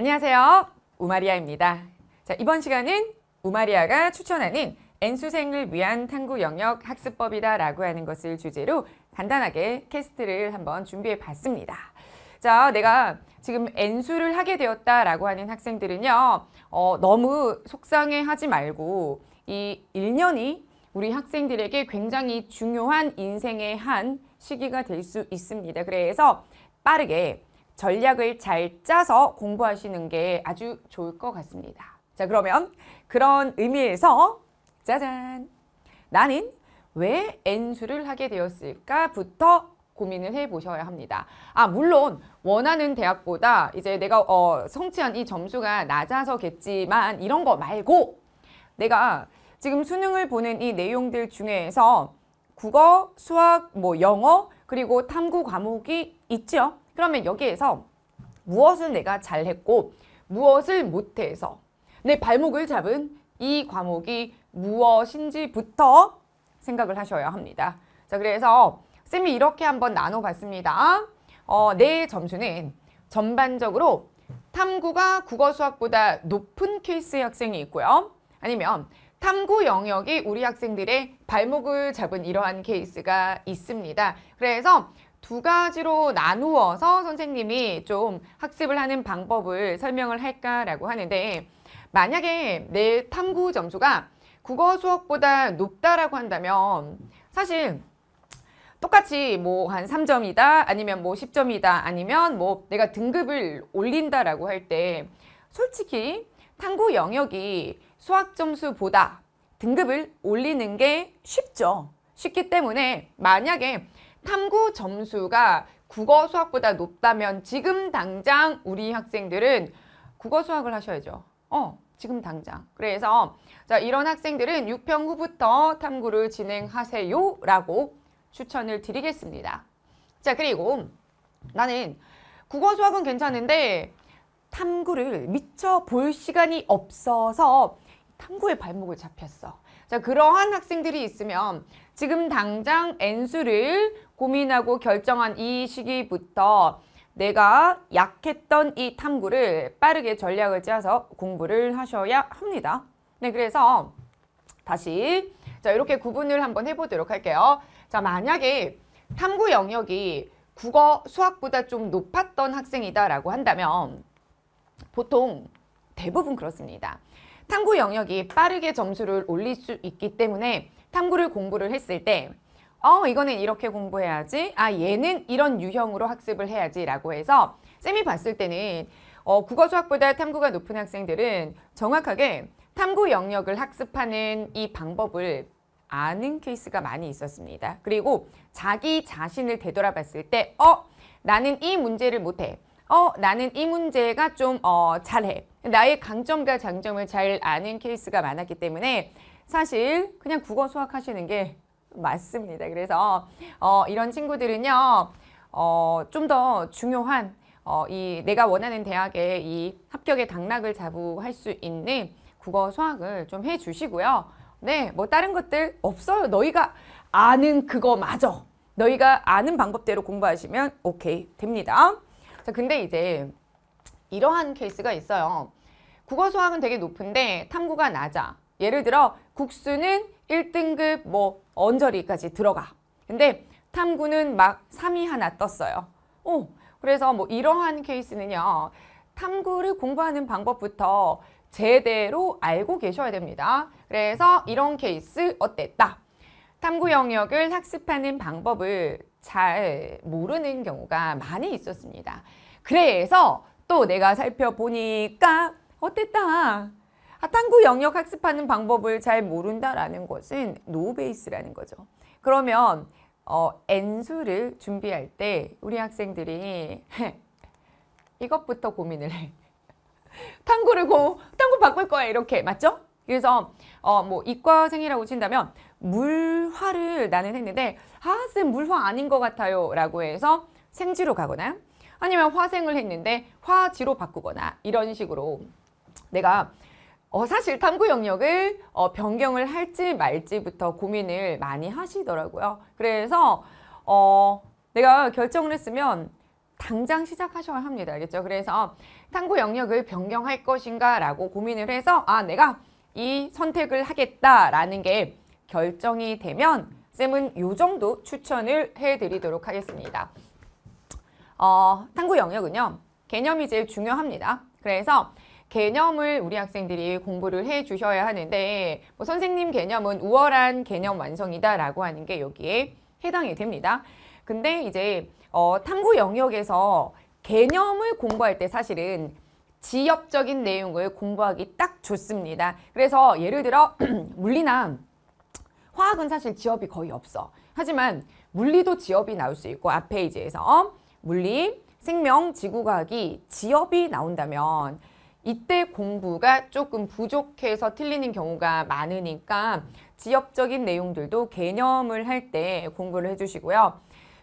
안녕하세요. 우마리아입니다. 자, 이번 시간은 우마리아가 추천하는 N수생을 위한 탐구 영역 학습법이다 라고 하는 것을 주제로 간단하게 캐스트를 한번 준비해 봤습니다. 자, 내가 지금 N수를 하게 되었다 라고 하는 학생들은요, 어, 너무 속상해 하지 말고 이 1년이 우리 학생들에게 굉장히 중요한 인생의 한 시기가 될 수 있습니다. 그래서 빠르게 전략을 잘 짜서 공부하시는 게 아주 좋을 것 같습니다. 자, 그러면 그런 의미에서 짜잔! 나는 왜 N수를 하게 되었을까부터 고민을 해보셔야 합니다. 아 물론 원하는 대학보다 이제 내가 어, 성취한 이 점수가 낮아서겠지만 이런 거 말고 내가 지금 수능을 보는 이 내용들 중에서 국어, 수학, 뭐 영어 그리고 탐구 과목이 있죠. 그러면 여기에서 무엇을 내가 잘했고 무엇을 못해서 내 발목을 잡은 이 과목이 무엇인지부터 생각을 하셔야 합니다. 자, 그래서 쌤이 이렇게 한번 나눠봤습니다. 어, 내 네 점수는 전반적으로 탐구가 국어 수학보다 높은 케이스의 학생이 있고요. 아니면 탐구 영역이 우리 학생들의 발목을 잡은 이러한 케이스가 있습니다. 그래서 두 가지로 나누어서 선생님이 좀 학습을 하는 방법을 설명을 할까라고 하는데 만약에 내 탐구 점수가 국어 수업보다 높다라고 한다면 사실 똑같이 뭐 한 3점이다 아니면 뭐 10점이다 아니면 뭐 내가 등급을 올린다라고 할 때 솔직히 탐구 영역이 수학 점수보다 등급을 올리는 게 쉽죠. 쉽기 때문에 만약에 탐구 점수가 국어 수학보다 높다면 지금 당장 우리 학생들은 국어 수학을 하셔야죠. 어, 지금 당장. 그래서 자, 이런 학생들은 6평 후부터 탐구를 진행하세요라고 추천을 드리겠습니다. 자, 그리고 나는 국어 수학은 괜찮은데 탐구를 미처 볼 시간이 없어서 탐구의 발목을 잡혔어. 자, 그러한 학생들이 있으면 지금 당장 N수를 고민하고 결정한 이 시기부터 내가 약했던 이 탐구를 빠르게 전략을 짜서 공부를 하셔야 합니다. 네, 그래서 다시 자 이렇게 구분을 한번 해보도록 할게요. 자 만약에 탐구 영역이 국어, 수학보다 좀 높았던 학생이다라고 한다면 보통 대부분 그렇습니다. 탐구 영역이 빠르게 점수를 올릴 수 있기 때문에 탐구를 공부를 했을 때 어, 이거는 이렇게 공부해야지. 아, 얘는 이런 유형으로 학습을 해야지. 라고 해서 쌤이 봤을 때는 어, 국어 수학보다 탐구가 높은 학생들은 정확하게 탐구 영역을 학습하는 이 방법을 아는 케이스가 많이 있었습니다. 그리고 자기 자신을 되돌아봤을 때 어, 나는 이 문제를 못해. 어, 나는 이 문제가 좀 어, 잘해. 나의 강점과 장점을 잘 아는 케이스가 많았기 때문에 사실 그냥 국어 수학 하시는 게 맞습니다. 그래서 어, 이런 친구들은요. 어, 좀 더 중요한 어, 이 내가 원하는 대학에이 합격의 당락을 자부할 수 있는 국어 수학을 좀 해주시고요. 네, 뭐 다른 것들 없어요. 너희가 아는 그거 마저 너희가 아는 방법대로 공부하시면 오케이 됩니다. 자, 근데 이제 이러한 케이스가 있어요. 국어 수학은 되게 높은데 탐구가 낮아. 예를 들어 국수는 1등급 뭐 언저리까지 들어가. 근데 탐구는 막 3위 하나 떴어요. 오, 그래서 뭐 이러한 케이스는요. 탐구를 공부하는 방법부터 제대로 알고 계셔야 됩니다. 그래서 이런 케이스 어땠다? 탐구 영역을 학습하는 방법을 잘 모르는 경우가 많이 있었습니다. 그래서 또 내가 살펴보니까 어땠다. 아, 탐구 영역 학습하는 방법을 잘 모른다라는 것은 노베이스라는 거죠. 그러면 어, N수를 준비할 때 우리 학생들이 이것부터 고민을 해. 탐구를 고, 탐구 바꿀 거야 이렇게 맞죠? 그래서 어, 뭐 이과생이라고 친다면 물화를 나는 했는데 아쌤 물화 아닌 것 같아요 라고 해서 생지로 가거나 아니면 화생을 했는데 화지로 바꾸거나 이런 식으로 내가 어, 사실 탐구 영역을 어, 변경을 할지 말지부터 고민을 많이 하시더라고요. 그래서 어, 내가 결정을 했으면 당장 시작하셔야 합니다. 알겠죠? 그래서 탐구 영역을 변경할 것인가 라고 고민을 해서 아 내가 이 선택을 하겠다라는 게 결정이 되면 쌤은 요 정도 추천을 해드리도록 하겠습니다. 어, 탐구 영역은요. 개념이 제일 중요합니다. 그래서 개념을 우리 학생들이 공부를 해 주셔야 하는데 뭐 선생님 개념은 우월한 개념 완성이다 라고 하는 게 여기에 해당이 됩니다. 근데 이제 어, 탐구 영역에서 개념을 공부할 때 사실은 지역적인 내용을 공부하기 딱 좋습니다. 그래서 예를 들어 물리나 화학은 사실 지엽이 거의 없어. 하지만 물리도 지엽이 나올 수 있고 앞페이지에서 물리, 생명, 지구과학이 지업이 나온다면 이때 공부가 조금 부족해서 틀리는 경우가 많으니까 지역적인 내용들도 개념을 할 때 공부를 해주시고요.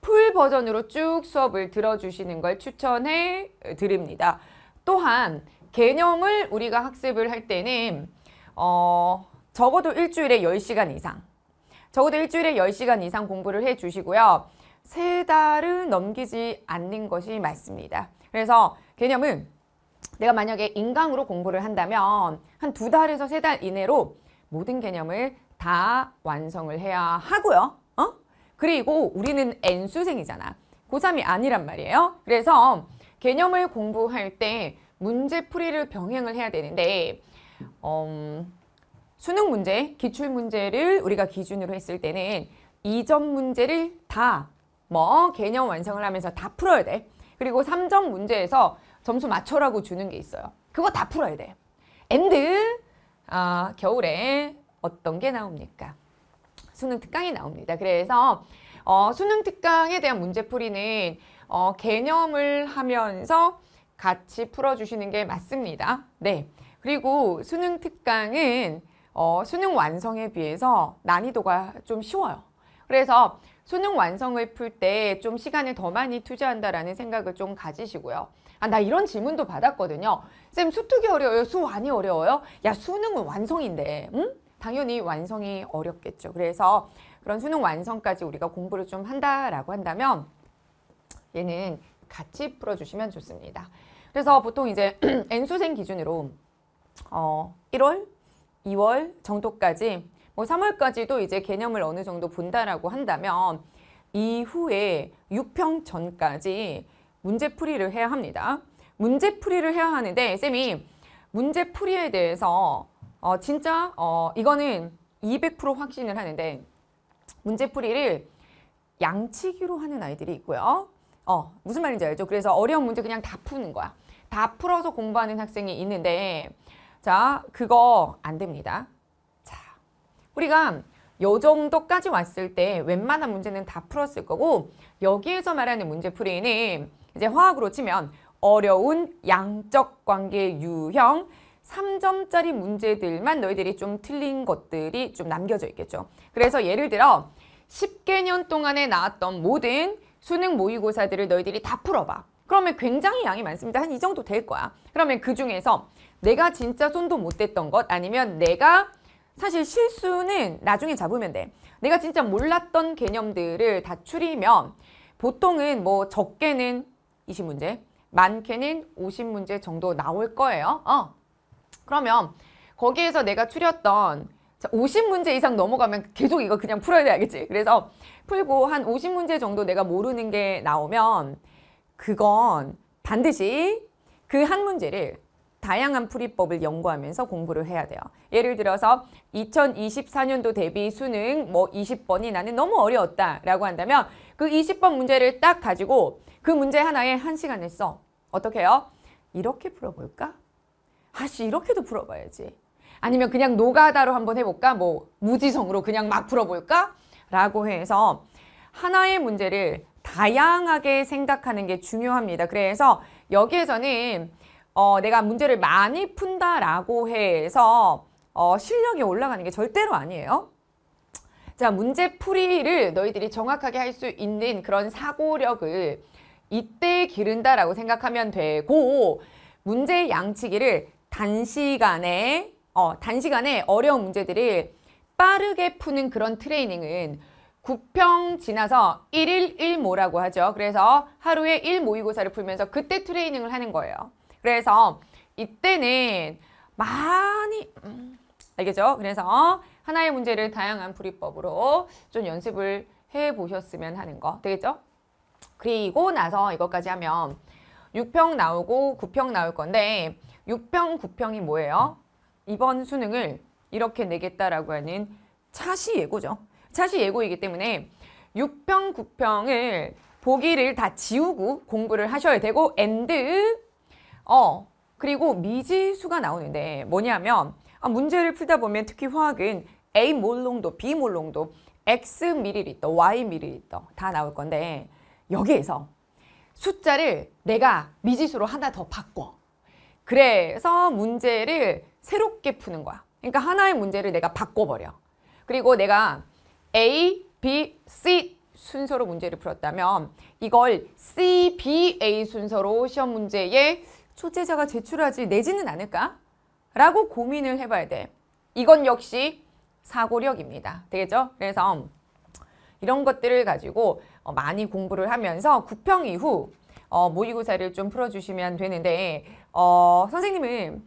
풀 버전으로 쭉 수업을 들어주시는 걸 추천해 드립니다. 또한 개념을 우리가 학습을 할 때는 어, 적어도 일주일에 열시간 이상 적어도 일주일에 열시간 이상 공부를 해주시고요. 세달을 넘기지 않는 것이 맞습니다. 그래서 개념은 내가 만약에 인강으로 공부를 한다면 한 두 달에서 세 달 이내로 모든 개념을 다 완성을 해야 하고요. 어? 그리고 우리는 N수생이잖아. 고3이 아니란 말이에요. 그래서 개념을 공부할 때 문제풀이를 병행을 해야 되는데 음, 수능 문제, 기출 문제를 우리가 기준으로 했을 때는 이전 문제를 다뭐 개념 완성을 하면서 다 풀어야 돼. 그리고 3점 문제에서 점수 맞춰라고 주는 게 있어요. 그거 다 풀어야 돼. 엔드 아, 겨울에 어떤 게 나옵니까? 수능 특강이 나옵니다. 그래서 어, 수능 특강에 대한 문제풀이는 어, 개념을 하면서 같이 풀어주시는 게 맞습니다. 네. 그리고 수능 특강은 어, 수능 완성에 비해서 난이도가 좀 쉬워요. 그래서 수능 완성을 풀 때 좀 시간을 더 많이 투자한다라는 생각을 좀 가지시고요. 아, 나 이런 질문도 받았거든요. 쌤, 수특이 어려워요? 수완이 어려워요? 야, 수능은 완성인데, 응? 당연히 완성이 어렵겠죠. 그래서 그런 수능 완성까지 우리가 공부를 좀 한다라고 한다면 얘는 같이 풀어주시면 좋습니다. 그래서 보통 이제 N수생 기준으로 어, 1월, 2월 정도까지 뭐 3월까지도 이제 개념을 어느 정도 본다라고 한다면 이후에 6평 전까지 문제풀이를 해야 합니다. 문제풀이를 해야 하는데 쌤이 문제풀이에 대해서 어 진짜 어 이거는 200% 확신을 하는데 문제풀이를 양치기로 하는 아이들이 있고요. 어 무슨 말인지 알죠? 그래서 어려운 문제 그냥 다 푸는 거야. 다 풀어서 공부하는 학생이 있는데 자 그거 안 됩니다. 우리가 요 정도까지 왔을 때 웬만한 문제는 다 풀었을 거고 여기에서 말하는 문제풀이는 이제 화학으로 치면 어려운 양적 관계 유형 3점짜리 문제들만 너희들이 좀 틀린 것들이 좀 남겨져 있겠죠. 그래서 예를 들어 10개년 동안에 나왔던 모든 수능 모의고사들을 너희들이 다 풀어봐. 그러면 굉장히 양이 많습니다. 한 이 정도 될 거야. 그러면 그 중에서 내가 진짜 손도 못 댔던 것 아니면 내가 사실 실수는 나중에 잡으면 돼. 내가 진짜 몰랐던 개념들을 다 추리면 보통은 뭐 적게는 20문제, 많게는 50문제 정도 나올 거예요. 어. 그러면 거기에서 내가 추렸던 50문제 이상 넘어가면 계속 이거 그냥 풀어야 되겠지 그래서 풀고 한 50문제 정도 내가 모르는 게 나오면 그건 반드시 그 한 문제를 다양한 풀이법을 연구하면서 공부를 해야 돼요. 예를 들어서 2024년도 대비 수능 뭐 20번이 나는 너무 어려웠다라고 한다면 그 20번 문제를 딱 가지고 그 문제 하나에 한시간을 써. 어떻게 해요? 이렇게 풀어볼까? 아씨 이렇게도 풀어봐야지. 아니면 그냥 노가다로 한번 해볼까? 뭐 무지성으로 그냥 막 풀어볼까? 라고 해서 하나의 문제를 다양하게 생각하는 게 중요합니다. 그래서 여기에서는 어, 내가 문제를 많이 푼다라고 해서 어, 실력이 올라가는 게 절대로 아니에요. 자, 문제 풀이를 너희들이 정확하게 할 수 있는 그런 사고력을 이때 기른다라고 생각하면 되고 문제 양치기를 단시간에 어, 단시간에 어려운 문제들을 빠르게 푸는 그런 트레이닝은 9평 지나서 1일 1모라고 하죠. 그래서 하루에 1모의고사를 풀면서 그때 트레이닝을 하는 거예요. 그래서 이때는 많이 음, 알겠죠? 그래서 하나의 문제를 다양한 풀이법으로 좀 연습을 해보셨으면 하는 거 되겠죠? 그리고 나서 이것까지 하면 6평 나오고 9평 나올 건데 6평, 9평이 뭐예요? 이번 수능을 이렇게 내겠다라고 하는 차시 예고죠. 차시 예고이기 때문에 6평, 9평을 보기를 다 지우고 공부를 하셔야 되고 엔드 어, 그리고 미지수가 나오는데 뭐냐면 아, 문제를 풀다 보면 특히 화학은 A 몰롱도, B 몰롱도, X 밀리리터, Y 밀리리터 다 나올 건데 여기에서 숫자를 내가 미지수로 하나 더 바꿔. 그래서 문제를 새롭게 푸는 거야. 그러니까 하나의 문제를 내가 바꿔버려. 그리고 내가 A, B, C 순서로 문제를 풀었다면 이걸 C, B, A 순서로 시험 문제에 초재자가 제출하지 내지는 않을까? 라고 고민을 해봐야 돼. 이건 역시 사고력입니다. 되겠죠? 그래서 음, 이런 것들을 가지고 어, 많이 공부를 하면서 구평 이후 어, 모의고사를 좀 풀어주시면 되는데 어, 선생님은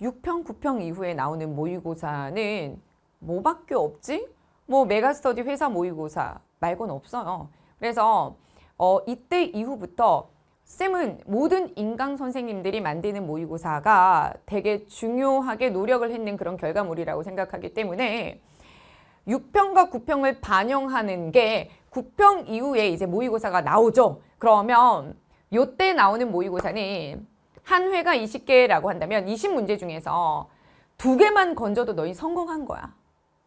6평, 9평 이후에 나오는 모의고사는 뭐밖에 없지? 뭐 메가스터디 회사 모의고사 말곤 없어요. 그래서 어, 이때 이후부터 쌤은 모든 인강 선생님들이 만드는 모의고사가 되게 중요하게 노력을 했는 그런 결과물이라고 생각하기 때문에 6평과 9평을 반영하는 게 9평 이후에 이제 모의고사가 나오죠. 그러면 요때 나오는 모의고사는 한 회가 20개라고 한다면 20문제 중에서 두 개만 건져도 너희 성공한 거야.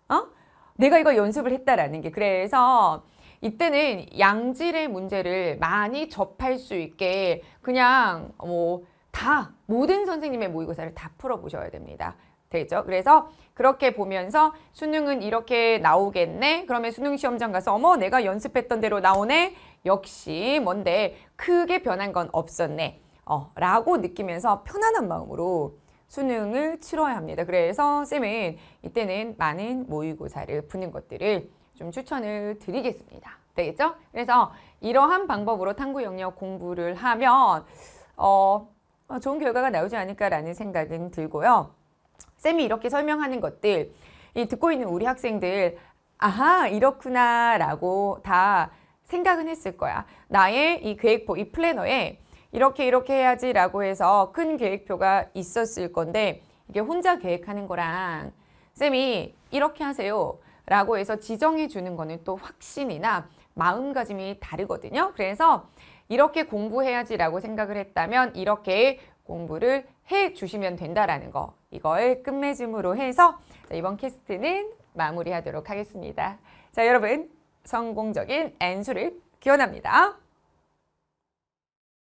어? 내가 이거 연습을 했다라는 게 그래서 이때는 양질의 문제를 많이 접할 수 있게 그냥 뭐 다 모든 선생님의 모의고사를 다 풀어보셔야 됩니다. 되죠. 그래서 그렇게 보면서 수능은 이렇게 나오겠네. 그러면 수능 시험장 가서 어머 내가 연습했던 대로 나오네. 역시 뭔데 크게 변한 건 없었네. 어, 라고 느끼면서 편안한 마음으로 수능을 치러야 합니다. 그래서 쌤은 이때는 많은 모의고사를 푸는 것들을 좀 추천을 드리겠습니다. 되겠죠? 그래서 이러한 방법으로 탐구 영역 공부를 하면 어, 아, 좋은 결과가 나오지 않을까라는 생각은 들고요. 쌤이 이렇게 설명하는 것들, 이 듣고 있는 우리 학생들, 아하, 이렇구나 라고 다 생각은 했을 거야. 나의 이 계획표, 이 플래너에 이렇게 이렇게 해야지 라고 해서 큰 계획표가 있었을 건데 이게 혼자 계획하는 거랑 쌤이 이렇게 하세요. 라고 해서 지정해 주는 거는 또 확신이나 마음가짐이 다르거든요. 그래서 이렇게 공부해야지 라고 생각을 했다면 이렇게 공부를 해 주시면 된다라는 거 이걸 끝맺음으로 해서 이번 캐스트는 마무리하도록 하겠습니다. 자 여러분 성공적인 N수를 기원합니다.